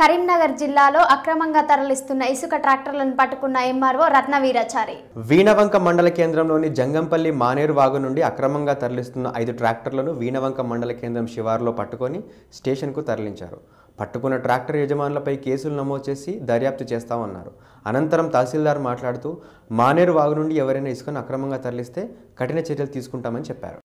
కరీంనగర్ జిల్లాలో అక్రమంగా తరలిస్తున్న ఇసుక ట్రాక్టర్లను పట్టుకున్న ఎంఆర్ఓ రత్నవీరాచారి వీణవంక మండల కేంద్రంలోని జంగంపల్లి మానేరు వాగు నుండి అక్రమంగా తరలిస్తున్న ఐదు ట్రాక్టర్లను వీణవంక మండల కేంద్రం శివారులో పట్టుకొని స్టేషన్కు తరలించారు పట్టుకున్న ట్రాక్టర్ యజమానులపై కేసులు నమోదు చేసి దర్యాప్తు చేస్తామన్నారు అనంతరం తహసీల్దార్ మాట్లాడుతూ మానేరు వాగు నుండి ఎవరైనా ఇసుకను అక్రమంగా తరలిస్తే కఠిన చర్యలు తీసుకుంటామని చెప్పారు